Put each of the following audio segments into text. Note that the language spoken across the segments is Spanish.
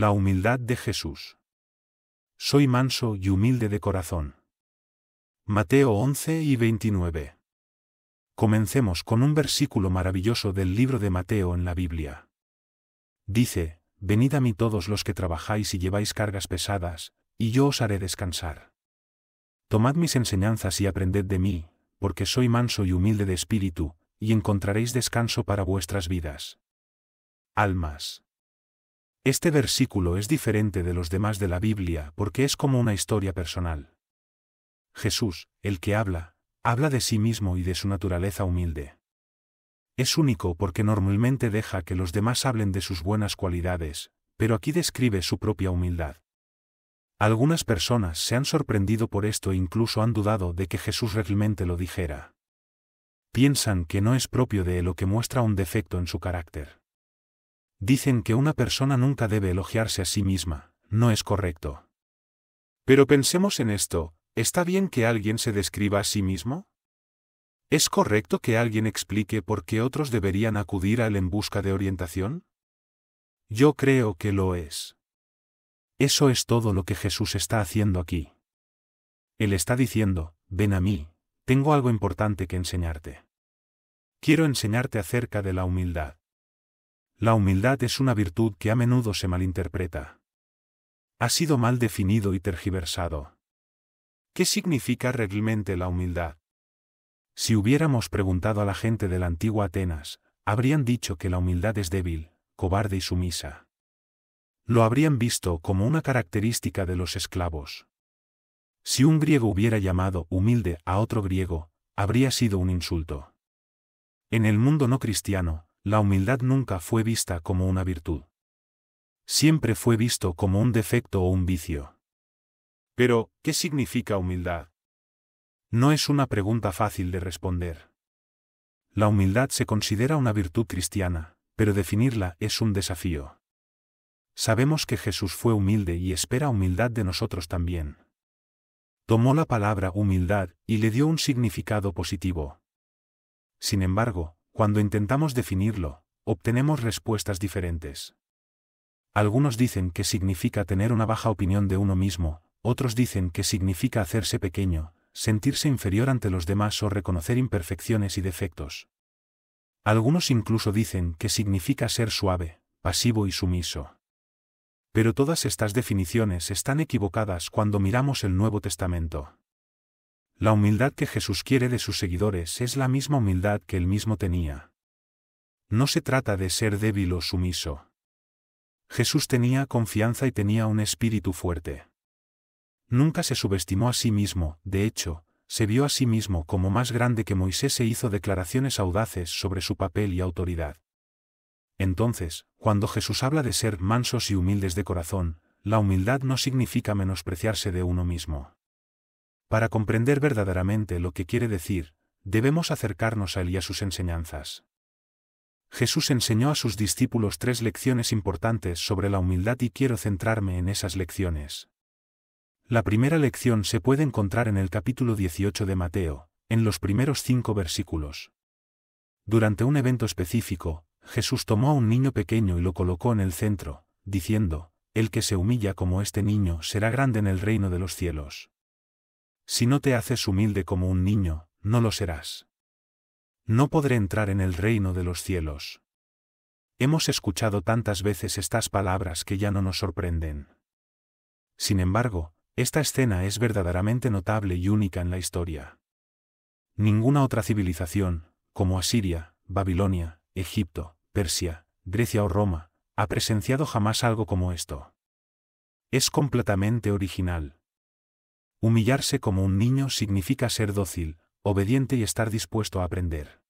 La humildad de Jesús. Soy manso y humilde de corazón. Mateo 11 y 29. Comencemos con un versículo maravilloso del libro de Mateo en la Biblia. Dice, Venid a mí todos los que trabajáis y lleváis cargas pesadas, y yo os haré descansar. Tomad mis enseñanzas y aprended de mí, porque soy manso y humilde de espíritu, y encontraréis descanso para vuestras vidas. Almas. Este versículo es diferente de los demás de la Biblia porque es como una historia personal. Jesús, el que habla, habla de sí mismo y de su naturaleza humilde. Es único porque normalmente deja que los demás hablen de sus buenas cualidades, pero aquí describe su propia humildad. Algunas personas se han sorprendido por esto e incluso han dudado de que Jesús realmente lo dijera. Piensan que no es propio de él o que muestra un defecto en su carácter. Dicen que una persona nunca debe elogiarse a sí misma, no es correcto. Pero pensemos en esto, ¿está bien que alguien se describa a sí mismo? ¿Es correcto que alguien explique por qué otros deberían acudir a él en busca de orientación? Yo creo que lo es. Eso es todo lo que Jesús está haciendo aquí. Él está diciendo, ven a mí, tengo algo importante que enseñarte. Quiero enseñarte acerca de la humildad. La humildad es una virtud que a menudo se malinterpreta. Ha sido mal definido y tergiversado. ¿Qué significa realmente la humildad? Si hubiéramos preguntado a la gente de la antigua Atenas, habrían dicho que la humildad es débil, cobarde y sumisa. Lo habrían visto como una característica de los esclavos. Si un griego hubiera llamado humilde a otro griego, habría sido un insulto. En el mundo no cristiano, la humildad nunca fue vista como una virtud. Siempre fue visto como un defecto o un vicio. Pero, ¿qué significa humildad? No es una pregunta fácil de responder. La humildad se considera una virtud cristiana, pero definirla es un desafío. Sabemos que Jesús fue humilde y espera humildad de nosotros también. Tomó la palabra humildad y le dio un significado positivo. Sin embargo, cuando intentamos definirlo, obtenemos respuestas diferentes. Algunos dicen que significa tener una baja opinión de uno mismo, otros dicen que significa hacerse pequeño, sentirse inferior ante los demás o reconocer imperfecciones y defectos. Algunos incluso dicen que significa ser suave, pasivo y sumiso. Pero todas estas definiciones están equivocadas cuando miramos el Nuevo Testamento. La humildad que Jesús quiere de sus seguidores es la misma humildad que él mismo tenía. No se trata de ser débil o sumiso. Jesús tenía confianza y tenía un espíritu fuerte. Nunca se subestimó a sí mismo, de hecho, se vio a sí mismo como más grande que Moisés e hizo declaraciones audaces sobre su papel y autoridad. Entonces, cuando Jesús habla de ser mansos y humildes de corazón, la humildad no significa menospreciarse de uno mismo. Para comprender verdaderamente lo que quiere decir, debemos acercarnos a él y a sus enseñanzas. Jesús enseñó a sus discípulos tres lecciones importantes sobre la humildad y quiero centrarme en esas lecciones. La primera lección se puede encontrar en el capítulo 18 de Mateo, en los primeros cinco versículos. Durante un evento específico, Jesús tomó a un niño pequeño y lo colocó en el centro, diciendo, El que se humilla como este niño será grande en el reino de los cielos. Si no te haces humilde como un niño, no lo serás. No podré entrar en el reino de los cielos. Hemos escuchado tantas veces estas palabras que ya no nos sorprenden. Sin embargo, esta escena es verdaderamente notable y única en la historia. Ninguna otra civilización, como Asiria, Babilonia, Egipto, Persia, Grecia o Roma, ha presenciado jamás algo como esto. Es completamente original. Humillarse como un niño significa ser dócil, obediente y estar dispuesto a aprender.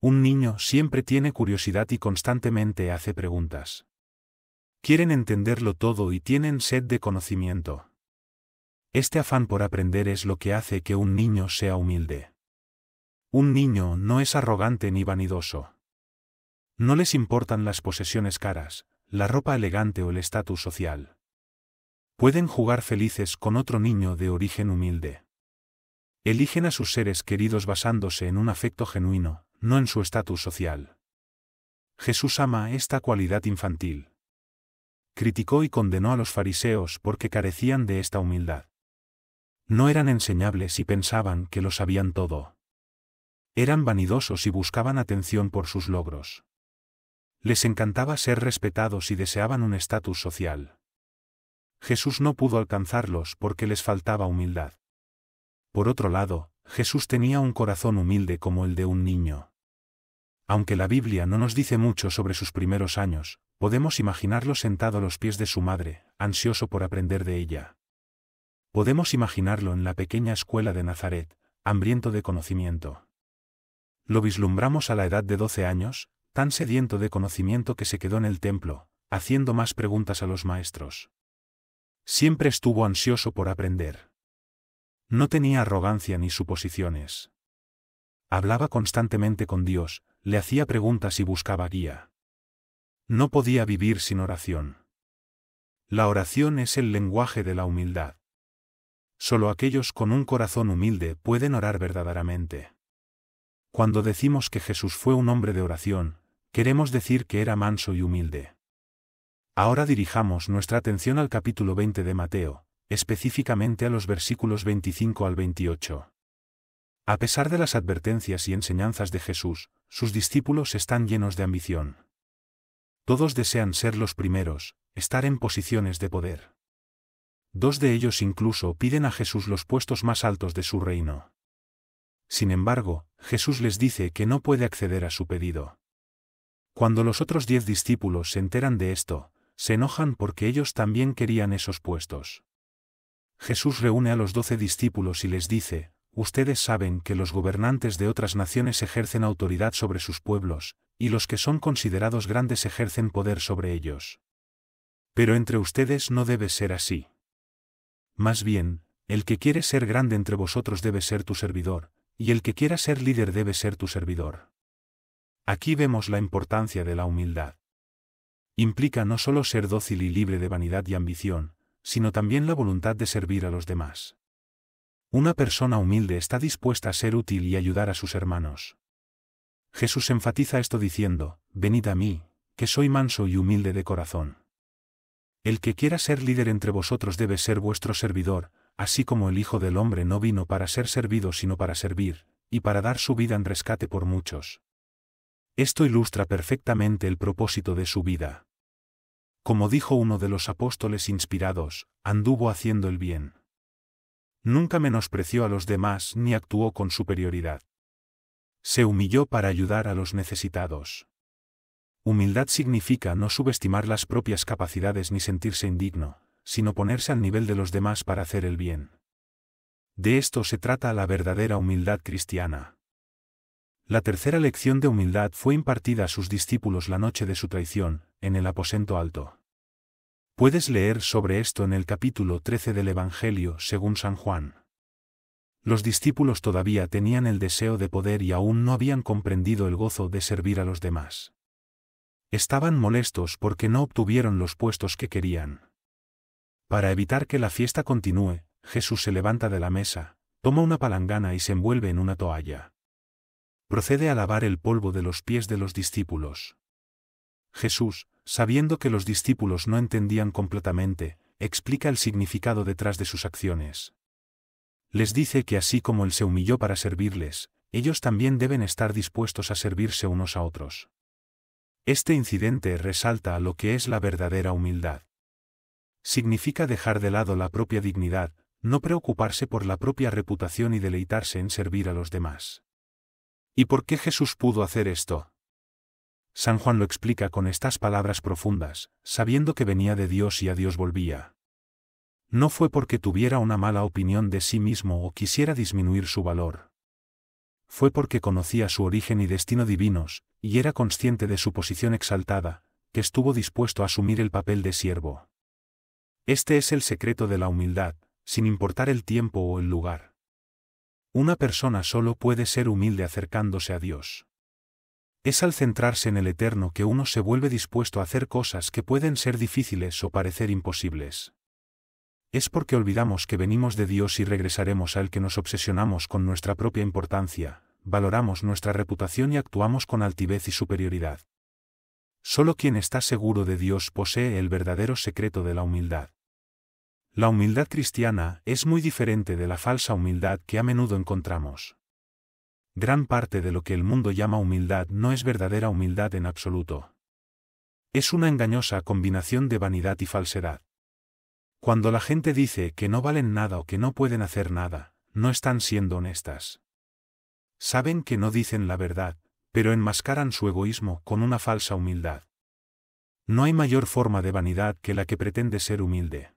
Un niño siempre tiene curiosidad y constantemente hace preguntas. Quieren entenderlo todo y tienen sed de conocimiento. Este afán por aprender es lo que hace que un niño sea humilde. Un niño no es arrogante ni vanidoso. No les importan las posesiones caras, la ropa elegante o el estatus social pueden jugar felices con otro niño de origen humilde. Eligen a sus seres queridos basándose en un afecto genuino, no en su estatus social. Jesús ama esta cualidad infantil. Criticó y condenó a los fariseos porque carecían de esta humildad. No eran enseñables y pensaban que lo sabían todo. Eran vanidosos y buscaban atención por sus logros. Les encantaba ser respetados y deseaban un estatus social. Jesús no pudo alcanzarlos porque les faltaba humildad. Por otro lado, Jesús tenía un corazón humilde como el de un niño. Aunque la Biblia no nos dice mucho sobre sus primeros años, podemos imaginarlo sentado a los pies de su madre, ansioso por aprender de ella. Podemos imaginarlo en la pequeña escuela de Nazaret, hambriento de conocimiento. Lo vislumbramos a la edad de doce años, tan sediento de conocimiento que se quedó en el templo, haciendo más preguntas a los maestros. Siempre estuvo ansioso por aprender. No tenía arrogancia ni suposiciones. Hablaba constantemente con Dios, le hacía preguntas y buscaba guía. No podía vivir sin oración. La oración es el lenguaje de la humildad. Solo aquellos con un corazón humilde pueden orar verdaderamente. Cuando decimos que Jesús fue un hombre de oración, queremos decir que era manso y humilde. Ahora dirijamos nuestra atención al capítulo 20 de Mateo, específicamente a los versículos 25 al 28. A pesar de las advertencias y enseñanzas de Jesús, sus discípulos están llenos de ambición. Todos desean ser los primeros, estar en posiciones de poder. Dos de ellos incluso piden a Jesús los puestos más altos de su reino. Sin embargo, Jesús les dice que no puede acceder a su pedido. Cuando los otros diez discípulos se enteran de esto, se enojan porque ellos también querían esos puestos. Jesús reúne a los doce discípulos y les dice, Ustedes saben que los gobernantes de otras naciones ejercen autoridad sobre sus pueblos, y los que son considerados grandes ejercen poder sobre ellos. Pero entre ustedes no debe ser así. Más bien, el que quiere ser grande entre vosotros debe ser tu servidor, y el que quiera ser líder debe ser tu servidor. Aquí vemos la importancia de la humildad implica no solo ser dócil y libre de vanidad y ambición, sino también la voluntad de servir a los demás. Una persona humilde está dispuesta a ser útil y ayudar a sus hermanos. Jesús enfatiza esto diciendo, Venid a mí, que soy manso y humilde de corazón. El que quiera ser líder entre vosotros debe ser vuestro servidor, así como el Hijo del Hombre no vino para ser servido sino para servir, y para dar su vida en rescate por muchos. Esto ilustra perfectamente el propósito de su vida. Como dijo uno de los apóstoles inspirados, anduvo haciendo el bien. Nunca menospreció a los demás ni actuó con superioridad. Se humilló para ayudar a los necesitados. Humildad significa no subestimar las propias capacidades ni sentirse indigno, sino ponerse al nivel de los demás para hacer el bien. De esto se trata la verdadera humildad cristiana. La tercera lección de humildad fue impartida a sus discípulos la noche de su traición, en el aposento alto. Puedes leer sobre esto en el capítulo 13 del Evangelio según San Juan. Los discípulos todavía tenían el deseo de poder y aún no habían comprendido el gozo de servir a los demás. Estaban molestos porque no obtuvieron los puestos que querían. Para evitar que la fiesta continúe, Jesús se levanta de la mesa, toma una palangana y se envuelve en una toalla procede a lavar el polvo de los pies de los discípulos. Jesús, sabiendo que los discípulos no entendían completamente, explica el significado detrás de sus acciones. Les dice que así como Él se humilló para servirles, ellos también deben estar dispuestos a servirse unos a otros. Este incidente resalta lo que es la verdadera humildad. Significa dejar de lado la propia dignidad, no preocuparse por la propia reputación y deleitarse en servir a los demás. ¿Y por qué Jesús pudo hacer esto? San Juan lo explica con estas palabras profundas, sabiendo que venía de Dios y a Dios volvía. No fue porque tuviera una mala opinión de sí mismo o quisiera disminuir su valor. Fue porque conocía su origen y destino divinos, y era consciente de su posición exaltada, que estuvo dispuesto a asumir el papel de siervo. Este es el secreto de la humildad, sin importar el tiempo o el lugar. Una persona solo puede ser humilde acercándose a Dios. Es al centrarse en el Eterno que uno se vuelve dispuesto a hacer cosas que pueden ser difíciles o parecer imposibles. Es porque olvidamos que venimos de Dios y regresaremos al que nos obsesionamos con nuestra propia importancia, valoramos nuestra reputación y actuamos con altivez y superioridad. Solo quien está seguro de Dios posee el verdadero secreto de la humildad. La humildad cristiana es muy diferente de la falsa humildad que a menudo encontramos. Gran parte de lo que el mundo llama humildad no es verdadera humildad en absoluto. Es una engañosa combinación de vanidad y falsedad. Cuando la gente dice que no valen nada o que no pueden hacer nada, no están siendo honestas. Saben que no dicen la verdad, pero enmascaran su egoísmo con una falsa humildad. No hay mayor forma de vanidad que la que pretende ser humilde.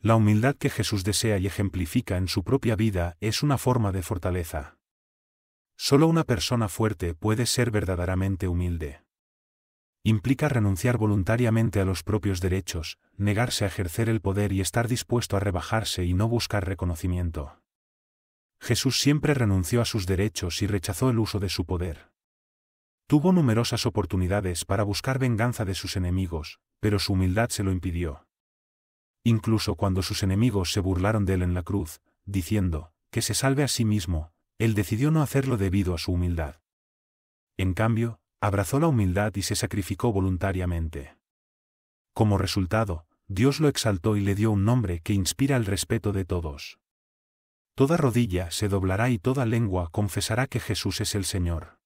La humildad que Jesús desea y ejemplifica en su propia vida es una forma de fortaleza. Solo una persona fuerte puede ser verdaderamente humilde. Implica renunciar voluntariamente a los propios derechos, negarse a ejercer el poder y estar dispuesto a rebajarse y no buscar reconocimiento. Jesús siempre renunció a sus derechos y rechazó el uso de su poder. Tuvo numerosas oportunidades para buscar venganza de sus enemigos, pero su humildad se lo impidió incluso cuando sus enemigos se burlaron de él en la cruz, diciendo, que se salve a sí mismo, él decidió no hacerlo debido a su humildad. En cambio, abrazó la humildad y se sacrificó voluntariamente. Como resultado, Dios lo exaltó y le dio un nombre que inspira el respeto de todos. Toda rodilla se doblará y toda lengua confesará que Jesús es el Señor.